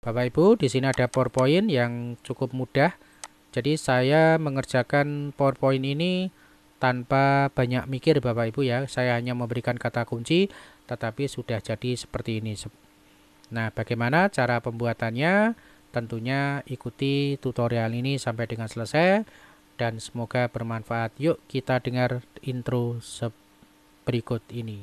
Bapak Ibu, di sini ada PowerPoint yang cukup mudah. Jadi saya mengerjakan PowerPoint ini tanpa banyak mikir Bapak Ibu ya. Saya hanya memberikan kata kunci tetapi sudah jadi seperti ini. Nah, bagaimana cara pembuatannya? Tentunya ikuti tutorial ini sampai dengan selesai dan semoga bermanfaat. Yuk kita dengar intro berikut ini.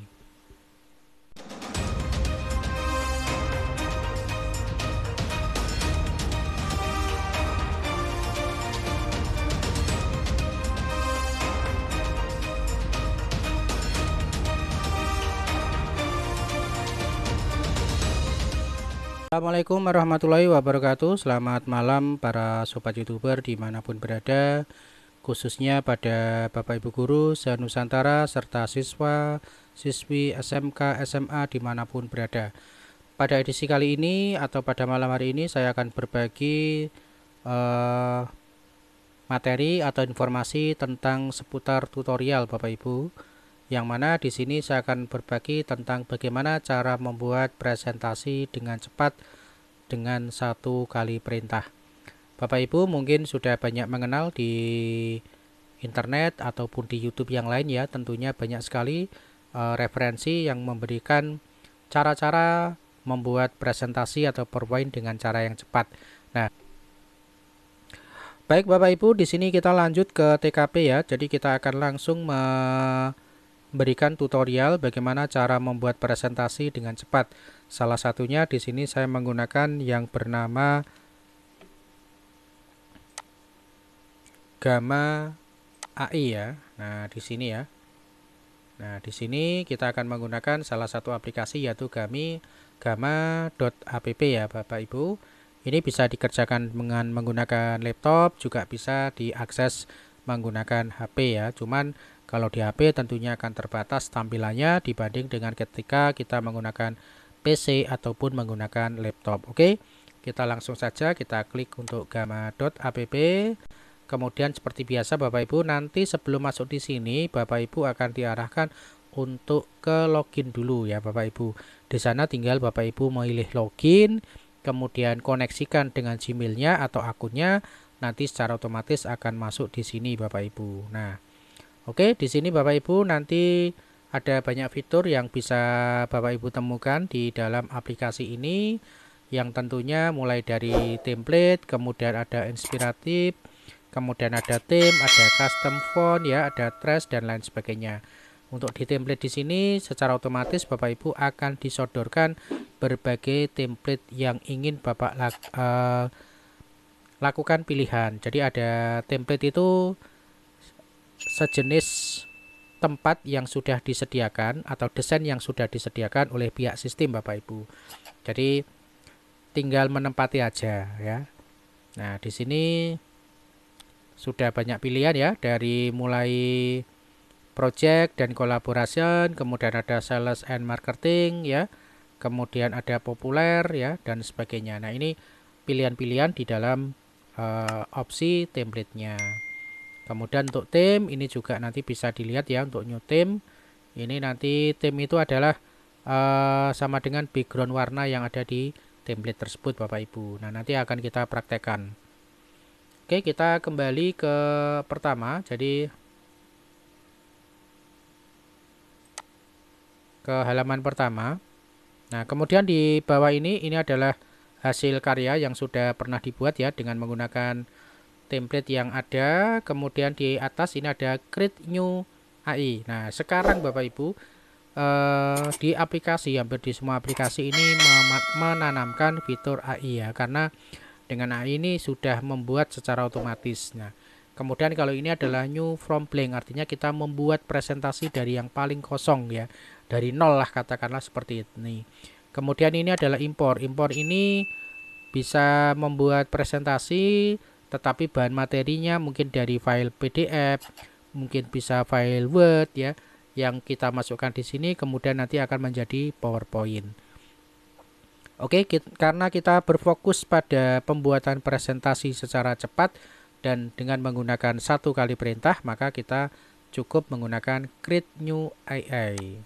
Assalamualaikum warahmatullahi wabarakatuh Selamat malam para sobat youtuber dimanapun berada Khususnya pada bapak ibu guru, nusantara serta siswa, siswi, SMK, SMA dimanapun berada Pada edisi kali ini atau pada malam hari ini saya akan berbagi eh, materi atau informasi tentang seputar tutorial bapak ibu yang mana di sini saya akan berbagi tentang bagaimana cara membuat presentasi dengan cepat dengan satu kali perintah. Bapak Ibu mungkin sudah banyak mengenal di internet ataupun di YouTube yang lain ya, tentunya banyak sekali uh, referensi yang memberikan cara-cara membuat presentasi atau PowerPoint dengan cara yang cepat. Nah, baik Bapak Ibu, di sini kita lanjut ke TKP ya. Jadi kita akan langsung me Berikan tutorial bagaimana cara membuat presentasi dengan cepat. Salah satunya di sini saya menggunakan yang bernama Gamma AI ya. Nah, di sini ya. Nah, di sini kita akan menggunakan salah satu aplikasi yaitu Gami Gamma.app ya, Bapak Ibu. Ini bisa dikerjakan dengan menggunakan laptop, juga bisa diakses menggunakan HP ya. Cuman kalau di HP tentunya akan terbatas tampilannya dibanding dengan ketika kita menggunakan PC ataupun menggunakan laptop. Oke, kita langsung saja kita klik untuk gamma.app. Kemudian seperti biasa Bapak Ibu nanti sebelum masuk di sini Bapak Ibu akan diarahkan untuk ke login dulu ya Bapak Ibu. Di sana tinggal Bapak Ibu memilih login, kemudian koneksikan dengan Gmailnya atau akunnya, nanti secara otomatis akan masuk di sini Bapak Ibu. Nah, Oke, di sini Bapak Ibu nanti ada banyak fitur yang bisa Bapak Ibu temukan di dalam aplikasi ini yang tentunya mulai dari template, kemudian ada inspiratif, kemudian ada theme, ada custom font ya, ada trash dan lain sebagainya. Untuk di template di sini secara otomatis Bapak Ibu akan disodorkan berbagai template yang ingin Bapak lak, uh, lakukan pilihan. Jadi ada template itu sejenis tempat yang sudah disediakan atau desain yang sudah disediakan oleh pihak sistem Bapak Ibu. Jadi tinggal menempati aja ya. Nah, di sini sudah banyak pilihan ya dari mulai project dan collaboration, kemudian ada sales and marketing ya. Kemudian ada populer ya dan sebagainya. Nah, ini pilihan-pilihan di dalam uh, opsi template-nya. Kemudian untuk tim ini juga nanti bisa dilihat ya untuk new tim. Ini nanti tim itu adalah uh, sama dengan background warna yang ada di template tersebut Bapak Ibu. Nah, nanti akan kita praktekkan. Oke, kita kembali ke pertama. Jadi ke halaman pertama. Nah, kemudian di bawah ini ini adalah hasil karya yang sudah pernah dibuat ya dengan menggunakan template yang ada kemudian di atas ini ada create new AI nah sekarang Bapak Ibu eh, di aplikasi hampir di semua aplikasi ini menanamkan fitur AI ya karena dengan AI ini sudah membuat secara otomatis nah Kemudian kalau ini adalah new from blank artinya kita membuat presentasi dari yang paling kosong ya. Dari nol lah katakanlah seperti ini. Kemudian ini adalah impor. Impor ini bisa membuat presentasi tetapi bahan materinya mungkin dari file PDF, mungkin bisa file Word ya yang kita masukkan di sini kemudian nanti akan menjadi PowerPoint. Oke, kita, karena kita berfokus pada pembuatan presentasi secara cepat dan dengan menggunakan satu kali perintah, maka kita cukup menggunakan create new AI.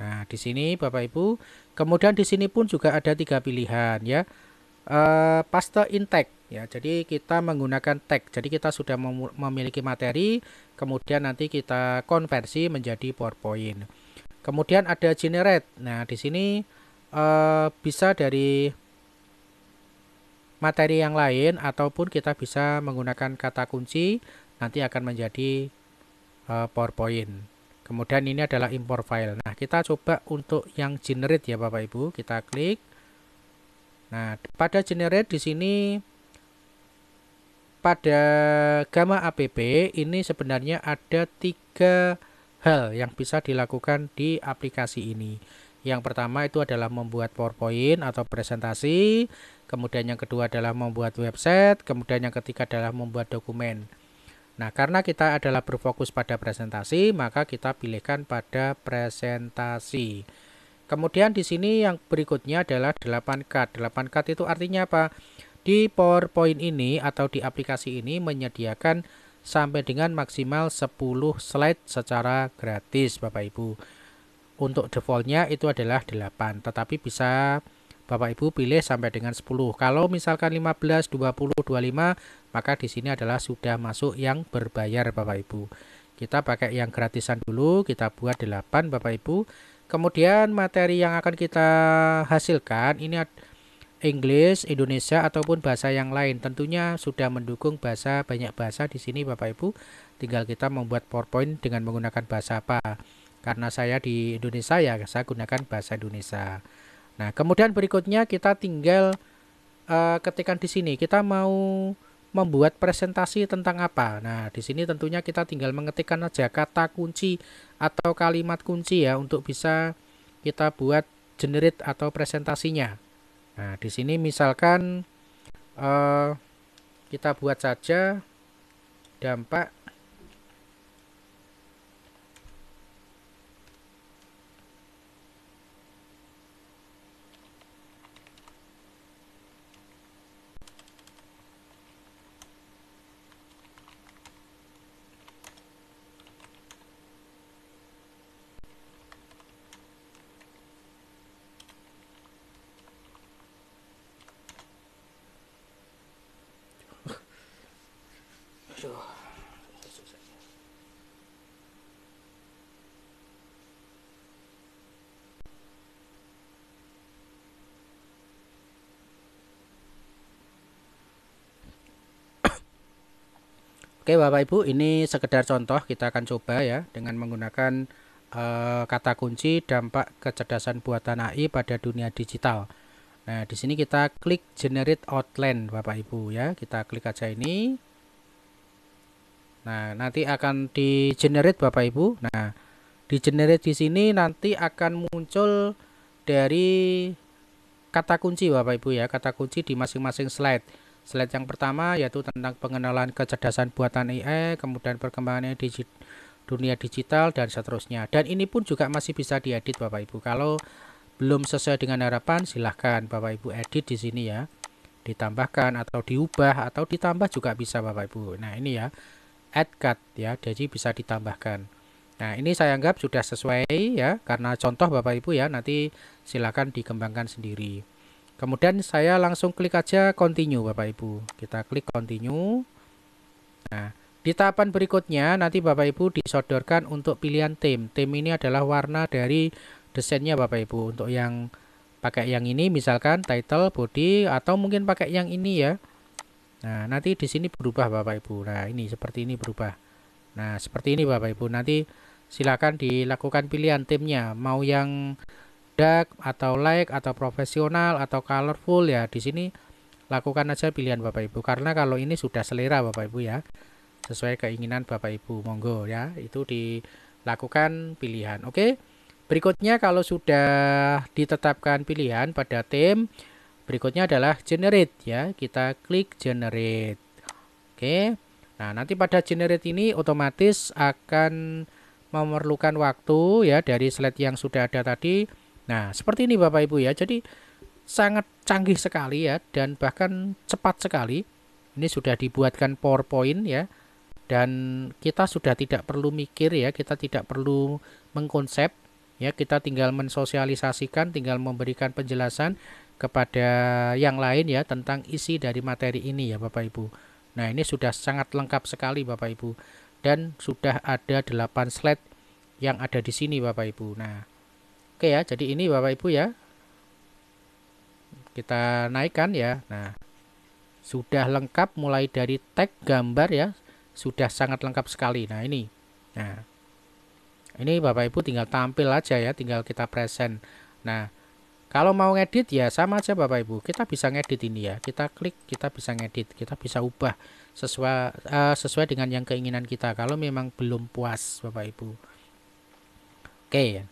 Nah, di sini Bapak Ibu, kemudian di sini pun juga ada tiga pilihan ya. Uh, paste intake Ya, jadi kita menggunakan tag. Jadi kita sudah memiliki materi, kemudian nanti kita konversi menjadi PowerPoint. Kemudian ada generate. Nah, di sini eh, bisa dari materi yang lain ataupun kita bisa menggunakan kata kunci nanti akan menjadi eh, PowerPoint. Kemudian ini adalah import file. Nah, kita coba untuk yang generate ya Bapak Ibu, kita klik. Nah, pada generate di sini pada gamma APP ini sebenarnya ada tiga hal yang bisa dilakukan di aplikasi ini. Yang pertama itu adalah membuat PowerPoint atau presentasi, kemudian yang kedua adalah membuat website, kemudian yang ketiga adalah membuat dokumen. Nah, karena kita adalah berfokus pada presentasi, maka kita pilihkan pada presentasi. Kemudian di sini yang berikutnya adalah 8 k 8 k itu artinya apa? Di PowerPoint ini atau di aplikasi ini menyediakan sampai dengan maksimal 10 slide secara gratis Bapak Ibu. Untuk defaultnya itu adalah 8, tetapi bisa Bapak Ibu pilih sampai dengan 10. Kalau misalkan 15, 20, 25, maka di sini adalah sudah masuk yang berbayar Bapak Ibu. Kita pakai yang gratisan dulu, kita buat 8 Bapak Ibu. Kemudian materi yang akan kita hasilkan ini adalah Inggris, Indonesia ataupun bahasa yang lain. Tentunya sudah mendukung bahasa banyak bahasa di sini Bapak Ibu. Tinggal kita membuat PowerPoint dengan menggunakan bahasa apa. Karena saya di Indonesia ya saya gunakan bahasa Indonesia. Nah, kemudian berikutnya kita tinggal uh, eh, ketikan di sini kita mau membuat presentasi tentang apa. Nah, di sini tentunya kita tinggal mengetikkan aja kata kunci atau kalimat kunci ya untuk bisa kita buat generate atau presentasinya. Nah, di sini misalkan uh, kita buat saja dampak Oke Bapak Ibu, ini sekedar contoh kita akan coba ya dengan menggunakan uh, kata kunci dampak kecerdasan buatan AI pada dunia digital. Nah, di sini kita klik generate outline Bapak Ibu ya. Kita klik aja ini. Nah, nanti akan di generate Bapak Ibu. Nah, di generate di sini nanti akan muncul dari kata kunci Bapak Ibu ya, kata kunci di masing-masing slide. Slide yang pertama yaitu tentang pengenalan kecerdasan buatan AI, kemudian perkembangannya di digi dunia digital dan seterusnya. Dan ini pun juga masih bisa diedit Bapak Ibu. Kalau belum sesuai dengan harapan silahkan Bapak Ibu edit di sini ya. Ditambahkan atau diubah atau ditambah juga bisa Bapak Ibu. Nah, ini ya add cut ya, jadi bisa ditambahkan. Nah, ini saya anggap sudah sesuai ya karena contoh Bapak Ibu ya, nanti silahkan dikembangkan sendiri. Kemudian saya langsung klik aja continue Bapak Ibu. Kita klik continue. Nah, di tahapan berikutnya nanti Bapak Ibu disodorkan untuk pilihan tim. Tim ini adalah warna dari desainnya Bapak Ibu. Untuk yang pakai yang ini misalkan title, body atau mungkin pakai yang ini ya. Nah, nanti di sini berubah Bapak Ibu. Nah, ini seperti ini berubah. Nah, seperti ini Bapak Ibu. Nanti silakan dilakukan pilihan timnya mau yang atau like atau profesional atau colorful ya di sini lakukan aja pilihan Bapak Ibu karena kalau ini sudah selera Bapak Ibu ya sesuai keinginan Bapak Ibu monggo ya itu dilakukan pilihan oke berikutnya kalau sudah ditetapkan pilihan pada tim berikutnya adalah generate ya kita klik generate oke nah nanti pada generate ini otomatis akan memerlukan waktu ya dari slide yang sudah ada tadi Nah, seperti ini Bapak Ibu ya. Jadi sangat canggih sekali ya dan bahkan cepat sekali. Ini sudah dibuatkan PowerPoint ya. Dan kita sudah tidak perlu mikir ya, kita tidak perlu mengkonsep ya, kita tinggal mensosialisasikan, tinggal memberikan penjelasan kepada yang lain ya tentang isi dari materi ini ya Bapak Ibu. Nah, ini sudah sangat lengkap sekali Bapak Ibu dan sudah ada 8 slide yang ada di sini Bapak Ibu. Nah, Oke ya, jadi ini Bapak Ibu ya. Kita naikkan ya. Nah, sudah lengkap mulai dari tag gambar ya. Sudah sangat lengkap sekali. Nah, ini. Nah, ini Bapak Ibu tinggal tampil aja ya, tinggal kita present. Nah, kalau mau ngedit ya sama aja Bapak Ibu. Kita bisa ngedit ini ya. Kita klik, kita bisa ngedit, kita bisa ubah sesuai uh, sesuai dengan yang keinginan kita. Kalau memang belum puas Bapak Ibu. Oke. Okay.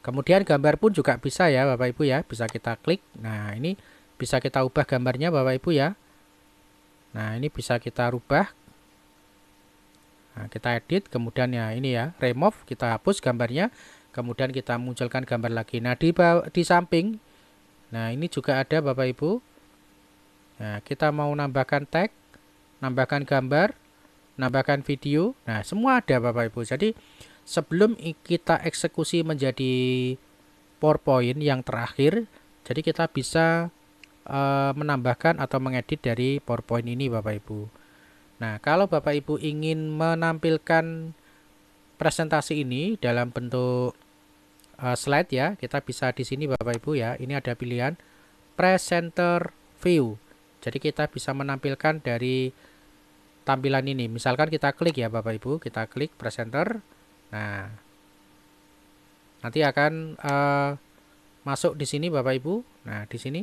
Kemudian gambar pun juga bisa ya Bapak Ibu ya, bisa kita klik. Nah, ini bisa kita ubah gambarnya Bapak Ibu ya. Nah, ini bisa kita rubah. Nah, kita edit, kemudian ya ini ya, remove, kita hapus gambarnya. Kemudian kita munculkan gambar lagi. Nah, di di samping nah ini juga ada Bapak Ibu. Nah, kita mau nambahkan tag, nambahkan gambar, nambahkan video. Nah, semua ada Bapak Ibu. Jadi sebelum kita eksekusi menjadi PowerPoint yang terakhir, jadi kita bisa e, menambahkan atau mengedit dari PowerPoint ini Bapak Ibu. Nah, kalau Bapak Ibu ingin menampilkan presentasi ini dalam bentuk uh, slide ya, kita bisa di sini Bapak Ibu ya. Ini ada pilihan presenter view. Jadi kita bisa menampilkan dari tampilan ini. Misalkan kita klik ya Bapak Ibu, kita klik presenter Nah, nanti akan uh, masuk di sini Bapak Ibu. Nah, di sini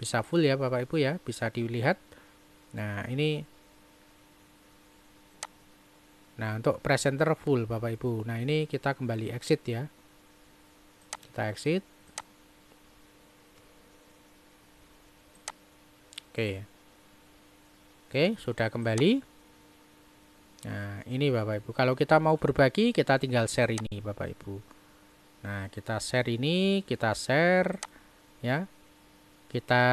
bisa full ya Bapak Ibu ya, bisa dilihat. Nah, ini Nah, untuk presenter full Bapak Ibu. Nah, ini kita kembali exit ya. Kita exit. Oke. Oke, sudah kembali. Nah, ini Bapak Ibu. Kalau kita mau berbagi, kita tinggal share ini, Bapak Ibu. Nah, kita share ini, kita share ya. Kita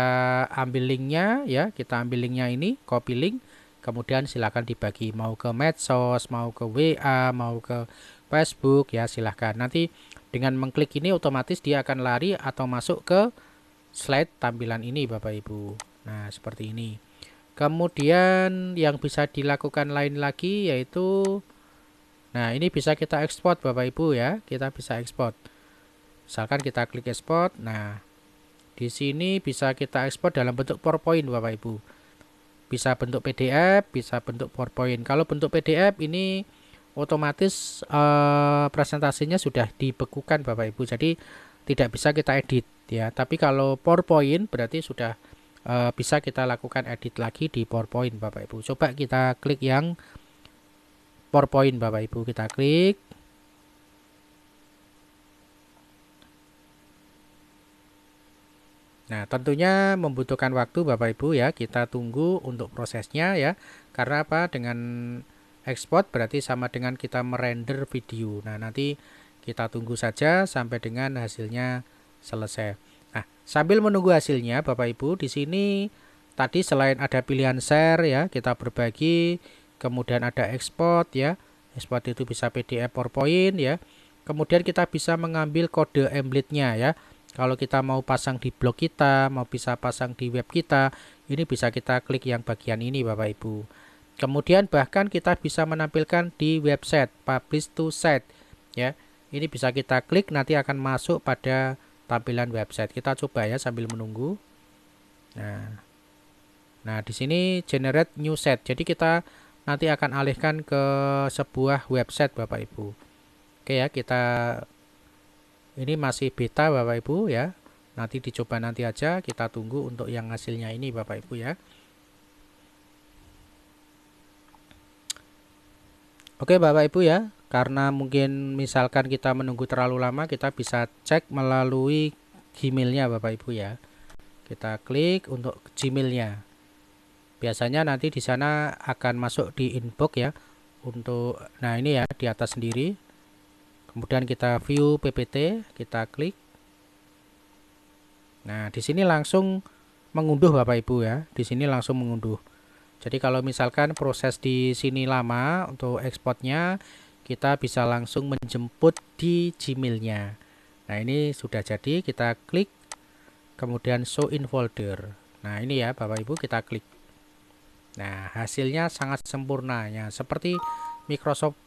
ambil linknya ya, kita ambil linknya ini, copy link. Kemudian silahkan dibagi mau ke medsos, mau ke WA, mau ke Facebook ya, silahkan. Nanti dengan mengklik ini otomatis dia akan lari atau masuk ke slide tampilan ini Bapak Ibu. Nah, seperti ini. Kemudian yang bisa dilakukan lain lagi yaitu Nah, ini bisa kita ekspor Bapak Ibu ya. Kita bisa ekspor. Misalkan kita klik ekspor. Nah, di sini bisa kita ekspor dalam bentuk PowerPoint Bapak Ibu. Bisa bentuk PDF, bisa bentuk PowerPoint. Kalau bentuk PDF ini otomatis eh, presentasinya sudah dibekukan Bapak Ibu. Jadi tidak bisa kita edit ya. Tapi kalau PowerPoint berarti sudah Eh, bisa kita lakukan edit lagi di PowerPoint Bapak Ibu. Coba kita klik yang PowerPoint Bapak Ibu, kita klik. Nah, tentunya membutuhkan waktu Bapak Ibu ya. Kita tunggu untuk prosesnya ya. Karena apa? Dengan export berarti sama dengan kita merender video. Nah, nanti kita tunggu saja sampai dengan hasilnya selesai. Nah, sambil menunggu hasilnya Bapak Ibu, di sini tadi selain ada pilihan share ya, kita berbagi, kemudian ada export ya. Export itu bisa PDF PowerPoint ya. Kemudian kita bisa mengambil kode emblitnya ya. Kalau kita mau pasang di blog kita, mau bisa pasang di web kita, ini bisa kita klik yang bagian ini Bapak Ibu. Kemudian bahkan kita bisa menampilkan di website, publish to site ya. Ini bisa kita klik nanti akan masuk pada tampilan website. Kita coba ya sambil menunggu. Nah, nah di sini generate new set. Jadi kita nanti akan alihkan ke sebuah website Bapak Ibu. Oke ya, kita ini masih beta Bapak Ibu ya. Nanti dicoba nanti aja, kita tunggu untuk yang hasilnya ini Bapak Ibu ya. Oke Bapak Ibu ya, karena mungkin misalkan kita menunggu terlalu lama kita bisa cek melalui Gmailnya Bapak Ibu ya kita klik untuk Gmailnya biasanya nanti di sana akan masuk di inbox ya untuk nah ini ya di atas sendiri kemudian kita view PPT kita klik nah di sini langsung mengunduh Bapak Ibu ya di sini langsung mengunduh jadi kalau misalkan proses di sini lama untuk ekspornya kita bisa langsung menjemput di Gmailnya. Nah ini sudah jadi, kita klik, kemudian show in folder. Nah ini ya Bapak Ibu kita klik. Nah hasilnya sangat sempurna ya, seperti Microsoft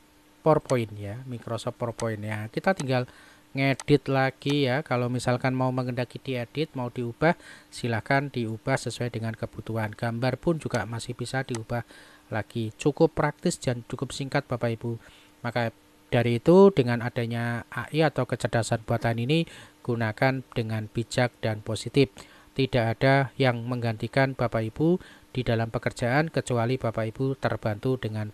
PowerPoint ya, Microsoft PowerPoint ya. Kita tinggal ngedit lagi ya kalau misalkan mau mengendaki diedit mau diubah silahkan diubah sesuai dengan kebutuhan gambar pun juga masih bisa diubah lagi cukup praktis dan cukup singkat Bapak Ibu maka dari itu dengan adanya AI atau kecerdasan buatan ini gunakan dengan bijak dan positif. Tidak ada yang menggantikan Bapak Ibu di dalam pekerjaan kecuali Bapak Ibu terbantu dengan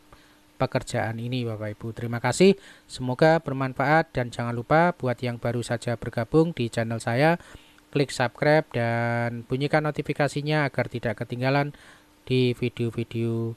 pekerjaan ini Bapak Ibu. Terima kasih, semoga bermanfaat dan jangan lupa buat yang baru saja bergabung di channel saya, klik subscribe dan bunyikan notifikasinya agar tidak ketinggalan di video-video